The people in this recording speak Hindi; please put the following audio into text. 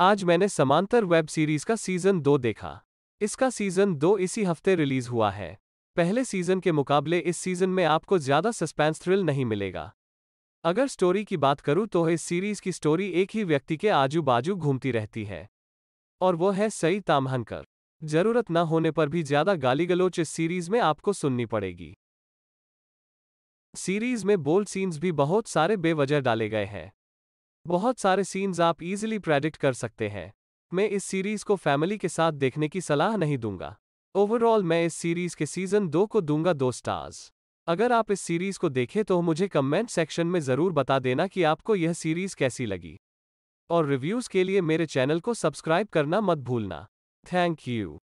आज मैंने समांतर वेब सीरीज का सीजन दो देखा इसका सीजन दो इसी हफ्ते रिलीज हुआ है पहले सीजन के मुकाबले इस सीजन में आपको ज्यादा सस्पेंस थ्रिल नहीं मिलेगा अगर स्टोरी की बात करूं तो इस सीरीज की स्टोरी एक ही व्यक्ति के आजू बाजू घूमती रहती है और वो है सई तामहनकर जरूरत न होने पर भी ज्यादा गाली गलोच इस सीरीज में आपको सुननी पड़ेगी सीरीज में बोल्ड सीन्स भी बहुत सारे बेवजह डाले गए हैं बहुत सारे सीन्स आप इजीली प्रेडिक्ट कर सकते हैं मैं इस सीरीज को फैमिली के साथ देखने की सलाह नहीं दूंगा ओवरऑल मैं इस सीरीज के सीजन दो को दूंगा दो स्टार्स अगर आप इस सीरीज को देखें तो मुझे कमेंट सेक्शन में ज़रूर बता देना कि आपको यह सीरीज कैसी लगी और रिव्यूज़ के लिए मेरे चैनल को सब्सक्राइब करना मत भूलना थैंक यू